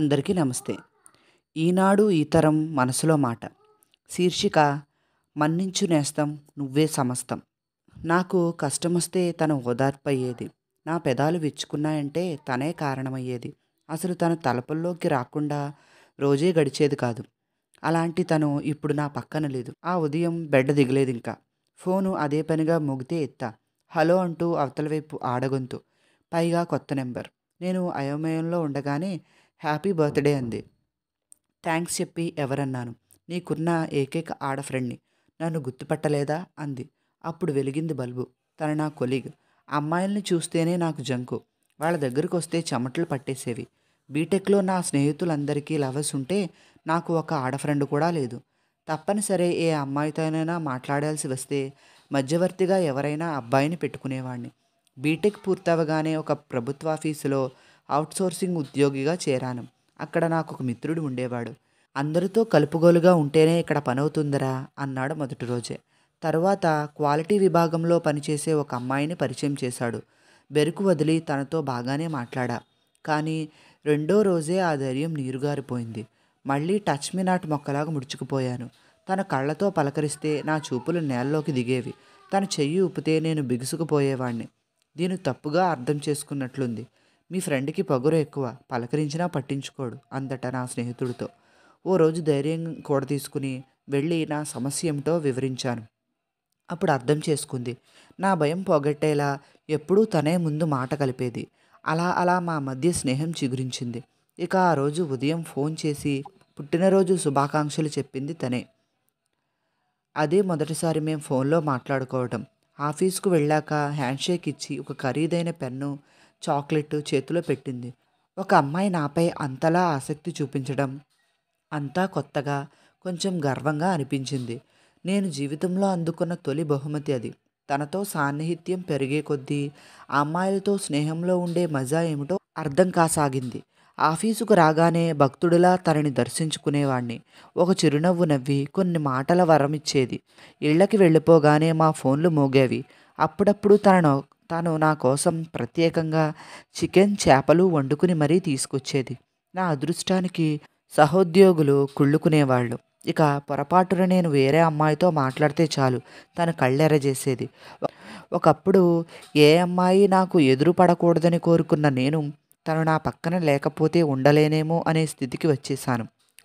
అందరికీ నమస్తే ఈనాడు ఈ తరం మనసులో మాట శీర్షిక మన్నించు నేస్తం నువ్వే సమస్తం నాకు కష్టం వస్తే తను ఓదార్పయ్యేది నా పెదాలు విచ్చుకున్నాయంటే తనే కారణమయ్యేది అసలు తన తలపుల్లోకి రాకుండా రోజే గడిచేది కాదు అలాంటి తను ఇప్పుడు నా పక్కన లేదు ఆ ఉదయం బెడ్ దిగలేదు ఇంకా ఫోను అదే పనిగా ముగితే ఎత్తా హలో అంటూ అవతల వైపు ఆడగొంతు పైగా కొత్త నెంబర్ నేను అయోమయంలో ఉండగానే హ్యాపీ బర్త్డే అంది థ్యాంక్స్ చెప్పి ఎవరన్నాను నీకున్న ఏకైక ఆడ ఫ్రెండ్ని నన్ను గుర్తుపట్టలేదా అంది అప్పుడు వెలిగింది బల్బు తన నా కొలీగ్ అమ్మాయిల్ని చూస్తేనే నాకు జంకు వాళ్ళ దగ్గరికి వస్తే చెమటలు పట్టేసేవి బీటెక్లో నా స్నేహితులందరికీ లవర్స్ ఉంటే నాకు ఒక ఆడ ఫ్రెండ్ కూడా లేదు తప్పనిసరి ఏ అమ్మాయితోనైనా మాట్లాడాల్సి వస్తే మధ్యవర్తిగా ఎవరైనా అబ్బాయిని పెట్టుకునేవాడిని బీటెక్ పూర్తవగానే ఒక ప్రభుత్వ ఆఫీసులో అవుట్సోర్సింగ్ ఉద్యోగిగా చేరాను అక్కడ నాకు ఒక మిత్రుడు ఉండేవాడు అందరితో కలుపుగోలుగా ఉంటేనే ఇక్కడ పనవుతుందరా అన్నాడు మొదటి రోజే తర్వాత క్వాలిటీ విభాగంలో పనిచేసే ఒక అమ్మాయిని పరిచయం చేశాడు బెరుకు వదిలి తనతో బాగానే మాట్లాడా కానీ రెండో రోజే ఆ ధైర్యం నీరుగారిపోయింది మళ్ళీ టచ్ మీ మొక్కలాగా ముడుచుకుపోయాను తన కళ్ళతో పలకరిస్తే నా చూపులు నేలలోకి దిగేవి తన చెయ్యి ఉపితే నేను బిగుసుకుపోయేవాణ్ణి దీన్ని తప్పుగా అర్థం చేసుకున్నట్లుంది మీ ఫ్రెండ్కి పగురు ఎక్కువ పలకరించినా పట్టించుకోడు అందట నా స్నేహితుడితో ఓ రోజు ధైర్యం కూడా తీసుకుని వెళ్ళి నా సమస్య ఏమిటో వివరించాను అప్పుడు అర్థం చేసుకుంది నా భయం పోగొట్టేలా ఎప్పుడూ తనే ముందు మాట కలిపేది అలా అలా మా మధ్య స్నేహం చిగురించింది ఇక ఆ రోజు ఉదయం ఫోన్ చేసి పుట్టినరోజు శుభాకాంక్షలు చెప్పింది తనే అదే మొదటిసారి మేము ఫోన్లో మాట్లాడుకోవటం ఆఫీస్కు వెళ్ళాక హ్యాండ్షేక్ ఇచ్చి ఒక ఖరీదైన పెన్ను చాక్లెట్ చేతిలో పెట్టింది ఒక అమ్మాయి నాపై అంతలా ఆసక్తి చూపించడం అంతా కొత్తగా కొంచెం గర్వంగా అనిపించింది నేను జీవితంలో అందుకున్న తొలి బహుమతి అది తనతో సాన్నిహిత్యం పెరిగే కొద్దీ అమ్మాయిలతో స్నేహంలో ఉండే మజా ఏమిటో అర్థం కాసాగింది ఆఫీసుకు రాగానే భక్తుడిలా తనని దర్శించుకునేవాణ్ణి ఒక చిరునవ్వు నవ్వి కొన్ని మాటల వరమిచ్చేది ఇళ్ళకి వెళ్ళిపోగానే మా ఫోన్లు మోగేవి అప్పుడప్పుడు తనను తాను నా కోసం ప్రత్యేకంగా చికెన్ చేపలు వండుకుని మరీ తీసుకొచ్చేది నా అదృష్టానికి సహోద్యోగులు కుళ్ళుకునేవాళ్ళు ఇక పొరపాటున నేను వేరే అమ్మాయితో మాట్లాడితే చాలు తను కళ్ళెరజేసేది ఒకప్పుడు ఏ అమ్మాయి నాకు ఎదురు పడకూడదని కోరుకున్న నేను తను నా పక్కన లేకపోతే ఉండలేనేమో అనే స్థితికి వచ్చేసాను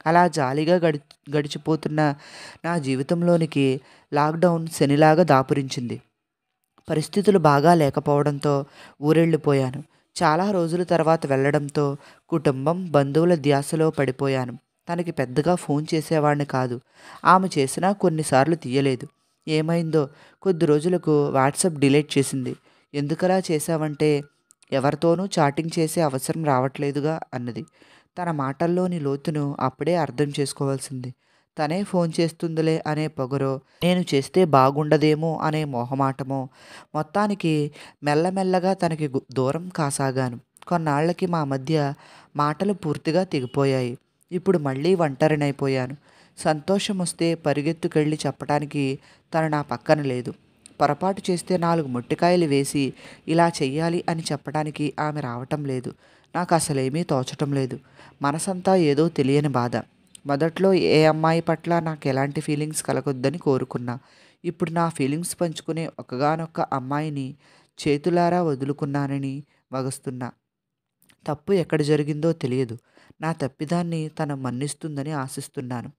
అలా జాలిగా గడి గడిచిపోతున్న నా జీవితంలోనికి లాక్డౌన్ శనిలాగా దాపురించింది పరిస్థితులు బాగా లేకపోవడంతో ఊరెళ్ళిపోయాను చాలా రోజుల తర్వాత వెళ్ళడంతో కుటుంబం బంధువుల ధ్యాసలో పడిపోయాను తనకి పెద్దగా ఫోన్ చేసేవాడిని కాదు ఆమె చేసినా కొన్నిసార్లు తీయలేదు ఏమైందో కొద్ది రోజులకు వాట్సాప్ డిలీట్ చేసింది ఎందుకలా చేశావంటే ఎవరితోనూ చాటింగ్ చేసే అవసరం రావట్లేదుగా అన్నది తన మాటల్లోని లోతును అప్పుడే అర్థం చేసుకోవాల్సింది తనే ఫోన్ చేస్తుందిలే అనే పొగరు నేను చేస్తే బాగుండదేమో అనే మొహమాటమో మొత్తానికి మెల్లమెల్లగా తనకి దూరం కాసాగాను కొన్నాళ్ళకి మా మధ్య మాటలు పూర్తిగా తెగిపోయాయి ఇప్పుడు మళ్ళీ ఒంటరినైపోయాను సంతోషం వస్తే పరిగెత్తుకెళ్ళి చెప్పడానికి తను నా పక్కన లేదు పొరపాటు చేస్తే నాలుగు మొట్టికాయలు వేసి ఇలా చెయ్యాలి అని చెప్పడానికి ఆమె రావటం లేదు నాకు అసలేమీ తోచటం లేదు మనసంతా ఏదో తెలియని బాధ మొదట్లో ఏ అమ్మాయి పట్ల నాకు ఎలాంటి ఫీలింగ్స్ కలగొద్దని కోరుకున్నా ఇప్పుడు నా ఫీలింగ్స్ పంచుకునే ఒకగానొక్క అమ్మాయిని చేతులారా వదులుకున్నానని వగస్తున్నా తప్పు ఎక్కడ జరిగిందో తెలియదు నా తప్పిదాన్ని తను మన్నిస్తుందని ఆశిస్తున్నాను